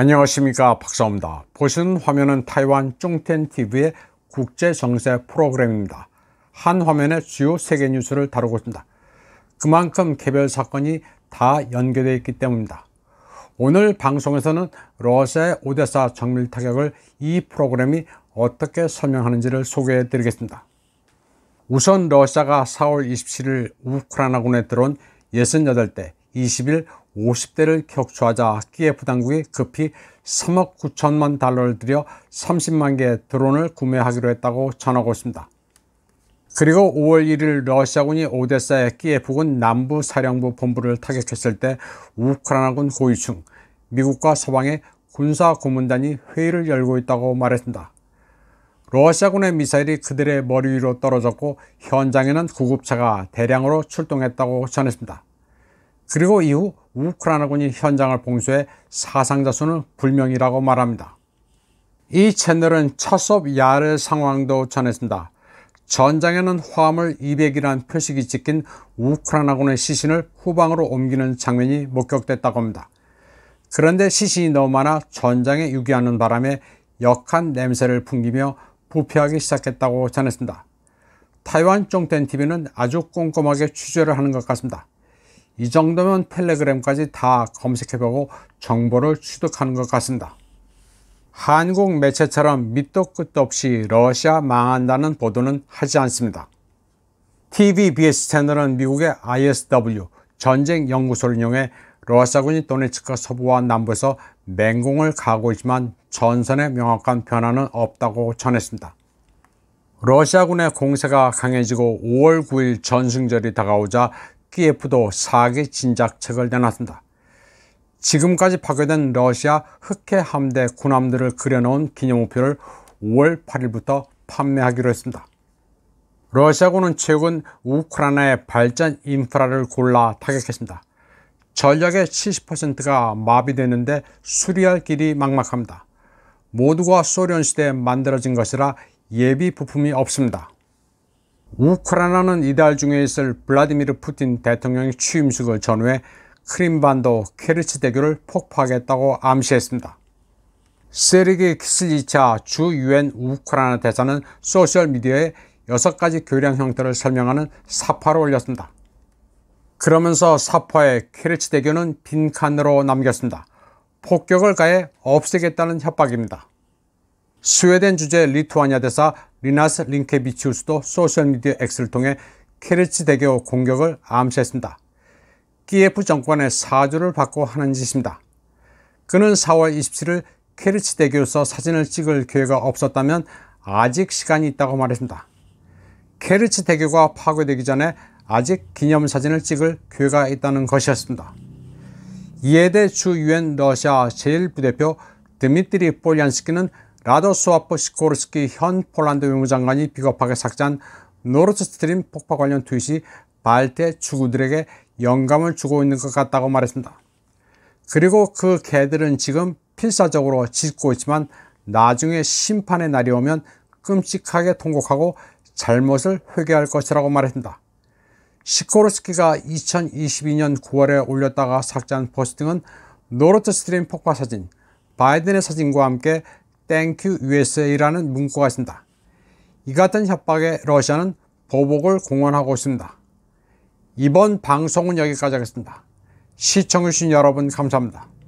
안녕하십니까 박사입니다 보시는 화면은 타이완 쫑텐TV의 국제정세 프로그램입니다 한 화면에 주요 세계 뉴스를 다루고 있습니다 그만큼 개별 사건이 다 연계되어 있기 때문입니다 오늘 방송에서는 러시아의 오데사 정밀 타격을 이 프로그램이 어떻게 설명하는지를 소개해 드리겠습니다 우선 러시아가 4월 27일 우크라이나군에 들어온 68대 20일 50대를 격추하자 키예프 당국이 급히 3억 9천만 달러를 들여 30만 개의 드론을 구매하기로 했다고 전하고 있습니다. 그리고 5월 1일 러시아군이 오데사의 키예프군 남부 사령부 본부를 타격했을 때 우크라이나군 고위층, 미국과 서방의 군사 고문단이 회의를 열고 있다고 말했습니다. 러시아군의 미사일이 그들의 머리 위로 떨어졌고 현장에는 구급차가 대량으로 출동했다고 전했습니다. 그리고 이후 우크라이나군이 현장을 봉쇄해 사상자 수는 불명이라고 말합니다. 이 채널은 첫 수업 야외 상황도 전했습니다. 전장에는 화물 2 0 0이라는 표식이 찍힌 우크라이나군의 시신을 후방으로 옮기는 장면이 목격됐다고 합니다. 그런데 시신이 너무 많아 전장에 유기하는 바람에 역한 냄새를 풍기며 부패하기 시작했다고 전했습니다. 타이완 쫑텐TV는 아주 꼼꼼하게 취재를 하는 것 같습니다. 이 정도면 텔레그램까지 다 검색해보고 정보를 취득하는 것 같습니다. 한국 매체처럼 밑도 끝도 없이 러시아 망한다는 보도는 하지 않습니다. TVBS 채널은 미국의 ISW 전쟁연구소를 이용해 러시아군이 도네츠크 서부와 남부에서 맹공을 가고 있지만 전선의 명확한 변화는 없다고 전했습니다. 러시아군의 공세가 강해지고 5월 9일 전승절이 다가오자 키예프도 사기 진작책을 내놨습니다. 지금까지 파괴된 러시아 흑해 함대 군함들을 그려놓은 기념우표를 5월 8일부터 판매하기로 했습니다. 러시아군은 최근 우크라이나의 발전 인프라를 골라 타격했습니다. 전력의 70%가 마비되는데 수리할 길이 막막합니다. 모두가 소련시대에 만들어진 것이라 예비 부품이 없습니다. 우크라이나는 이달 중에 있을 블라디미르 푸틴 대통령의 취임식을 전후해 크림반도 케르치 대교를 폭파하겠다고 암시했습니다. 세르게이 키슬리차 주 유엔 우크라이나 대사는 소셜미디어에 6가지 교량 형태를 설명하는 사파를 올렸습니다. 그러면서 사파의 케르치 대교는 빈칸으로 남겼습니다. 폭격을 가해 없애겠다는 협박입니다. 스웨덴 주재 리투아니아 대사 리나스 링케비치우스도 소셜미디어 X를 통해 케르치 대교 공격을 암시했습니다. 키예프 정권의 사주를 받고 하는 짓입니다. 그는 4월 27일 케르치 대교에서 사진을 찍을 기회가 없었다면 아직 시간이 있다고 말했습니다. 케르치 대교가 파괴되기 전에 아직 기념사진을 찍을 기회가 있다는 것이었습니다. 이에 대해 주 유엔 러시아 제1부대표 드미트리 볼얀스키는 라더스와프 시코르스키 현 폴란드 외무장관이 비겁하게 삭제한 노르스트림 폭파 관련 트윗이 발대 주구들에게 영감을 주고 있는 것 같다고 말했습니다. 그리고 그 개들은 지금 필사적으로 짓고 있지만 나중에 심판의 날이 오면 끔찍하게 통곡하고 잘못을 회개할 것이라고 말했습니다. 시코르스키가 2022년 9월에 올렸다가 삭제한 포스팅은 노르트 스트림 폭파 사진, 바이든의 사진과 함께 땡큐 USA라는 문구가 있습니다. 이 같은 협박에 러시아는 보복을 공언하고 있습니다. 이번 방송은 여기까지 하겠습니다. 시청해주신 여러분 감사합니다.